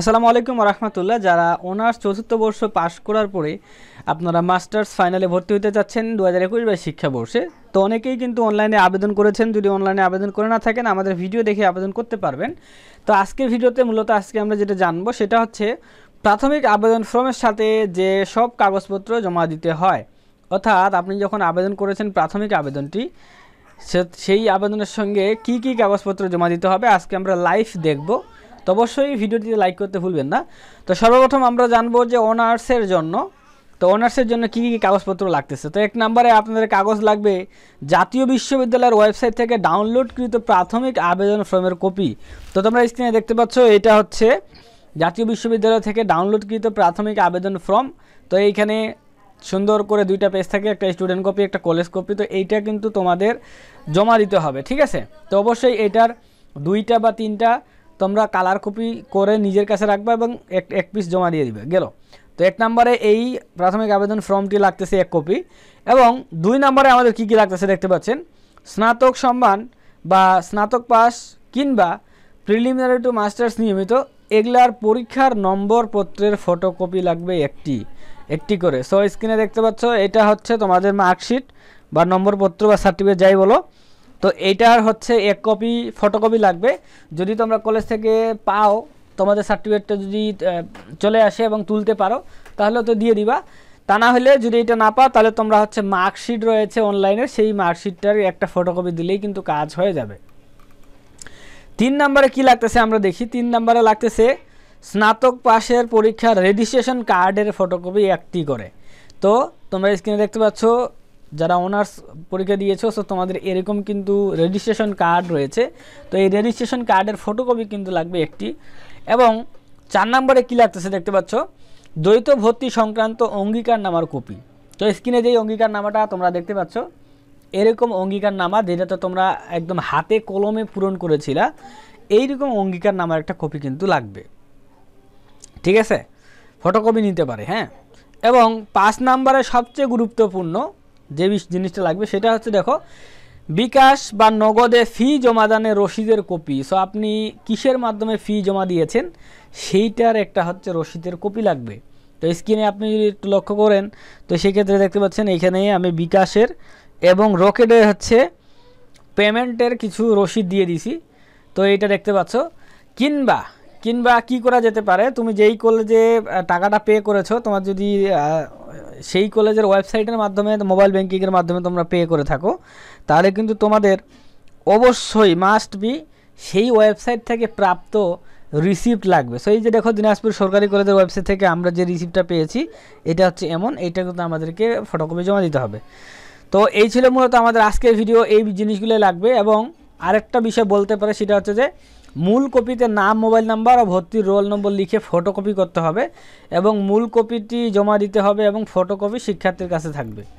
আসসালামু আলাইকুম রহমতুল্লাহ যারা অনার্স চতুর্থ বর্ষ পাশ করার পরে আপনারা মাস্টার্স ফাইনালে ভর্তি হতে চাচ্ছেন দু হাজার একুশ বা শিক্ষাবর্ষে তো অনেকেই কিন্তু অনলাইনে আবেদন করেছেন যদি অনলাইনে আবেদন করে না থাকেন আমাদের ভিডিও দেখে আবেদন করতে পারবেন তো আজকের ভিডিওতে মূলত আজকে আমরা যেটা জানবো সেটা হচ্ছে প্রাথমিক আবেদন ফর্মের সাথে যে সব কাগজপত্র জমা দিতে হয় অর্থাৎ আপনি যখন আবেদন করেছেন প্রাথমিক আবেদনটি সেই আবেদনের সঙ্গে কি কি কাগজপত্র জমা দিতে হবে আজকে আমরা লাইভ দেখবো তো অবশ্যই ভিডিওটিতে লাইক করতে ভুলবেন না তো সর্বপ্রথম আমরা জানবো যে অনার্সের জন্য তো অনার্সের জন্য কী কী কাগজপত্র লাগতেছে তো এক নম্বরে আপনাদের কাগজ লাগবে জাতীয় বিশ্ববিদ্যালয়ের ওয়েবসাইট থেকে ডাউনলোডকৃত প্রাথমিক আবেদন ফর্মের কপি তো তোমরা স্ক্রিনে দেখতে পাচ্ছ এটা হচ্ছে জাতীয় বিশ্ববিদ্যালয় থেকে ডাউনলোডকৃত প্রাথমিক আবেদন ফর্ম তো এইখানে সুন্দর করে দুইটা পেজ থাকে একটা স্টুডেন্ট কপি একটা কলেজ কপি তো এইটা কিন্তু তোমাদের জমা দিতে হবে ঠিক আছে তো অবশ্যই এটার দুইটা বা তিনটা তোমরা কালার কপি করে নিজের কাছে রাখবা এবং এক এক পিস জমা দিয়ে দিবে গেল তো এক নম্বরে এই প্রাথমিক আবেদন ফর্মটি লাগতেছে এক কপি এবং দুই নম্বরে আমাদের কি কি লাগতেছে দেখতে পাচ্ছেন স্নাতক সম্মান বা স্নাতক পাস কিংবা প্রিলিমিনারি টু মাস্টার্স নিয়মিত এগুলার পরীক্ষার নম্বর পত্রের ফটোকপি লাগবে একটি একটি করে সো স্ক্রিনে দেখতে পাচ্ছ এটা হচ্ছে তোমাদের মার্কশিট বা নম্বরপত্র বা সার্টিফিকেট যাই বলো তো এইটার হচ্ছে এক কপি ফটোকপি লাগবে যদি তোমরা কলেজ থেকে পাও তোমাদের সার্টিফিকেটটা যদি চলে আসে এবং তুলতে পারো তাহলে তো দিয়ে দিবা তা না হলে যদি এটা না পাও তাহলে তোমরা হচ্ছে মার্কশিট রয়েছে অনলাইনে সেই মার্কশিটটার একটা ফটোকপি দিলেই কিন্তু কাজ হয়ে যাবে তিন নম্বরে কি লাগতেছে আমরা দেখি তিন নম্বরে লাগতেছে স্নাতক পাশের পরীক্ষার রেজিস্ট্রেশন কার্ডের ফটোকপি একটি করে তো তোমরা স্ক্রিনে দেখতে পাচ্ছ যারা অনার্স পরীক্ষা দিয়েছো সো তোমাদের এরকম কিন্তু রেজিস্ট্রেশন কার্ড রয়েছে তো এই রেজিস্ট্রেশন কার্ডের ফটোকপি কিন্তু লাগবে একটি এবং চার নম্বরে কী লাগতেছে দেখতে পাচ্ছ দ্বৈত ভর্তি সংক্রান্ত অঙ্গীকার নামার কপি তো স্ক্রিনে যেই অঙ্গীকার নামাটা তোমরা দেখতে পাচ্ছ এরকম অঙ্গীকার নামা যেটা তো তোমরা একদম হাতে কলমে পূরণ করেছিলা এইরকম অঙ্গীকার নামার একটা কপি কিন্তু লাগবে ঠিক আছে ফটোকপি নিতে পারে হ্যাঁ এবং পাঁচ নাম্বারে সবচেয়ে গুরুত্বপূর্ণ যে জিনিসটা লাগবে সেটা হচ্ছে দেখো বিকাশ বা নগদে ফি জমাদানের রসিদের কপি সো আপনি কিসের মাধ্যমে ফি জমা দিয়েছেন সেইটার একটা হচ্ছে রসিদের কপি লাগবে তো স্ক্রিনে আপনি যদি একটু লক্ষ্য করেন তো সেক্ষেত্রে দেখতে পাচ্ছেন এখানে আমি বিকাশের এবং রকেটের হচ্ছে পেমেন্টের কিছু রসিদ দিয়ে দিছি তো এটা দেখতে পাচ্ছ কিংবা কিংবা কি করা যেতে পারে তুমি যেই কলেজে টাকাটা পে করেছো তোমার যদি সেই কলেজের ওয়েবসাইটের মাধ্যমে মোবাইল ব্যাঙ্কিংয়ের মাধ্যমে তোমরা পে করে থাকো তাহলে কিন্তু তোমাদের অবশ্যই মাস্ট বি সেই ওয়েবসাইট থেকে প্রাপ্ত রিসিপ্ট লাগবে সো এই যে দেখো দিনাজপুর সরকারি কলেজের ওয়েবসাইট থেকে আমরা যে রিসিপ্টটা পেয়েছি এটা হচ্ছে এমন এটা কিন্তু আমাদেরকে ফটোকপি জমা দিতে হবে তো এই ছিল মূলত আমাদের আজকের ভিডিও এই জিনিসগুলো লাগবে এবং আরেকটা বিষয় বলতে পারে সেটা হচ্ছে যে মূল কপিতে নাম মোবাইল নাম্বার ও ভর্তির রোল নম্বর লিখে ফটোকপি করতে হবে এবং মূল কপিটি জমা দিতে হবে এবং ফটোকপি শিক্ষার্থীর কাছে থাকবে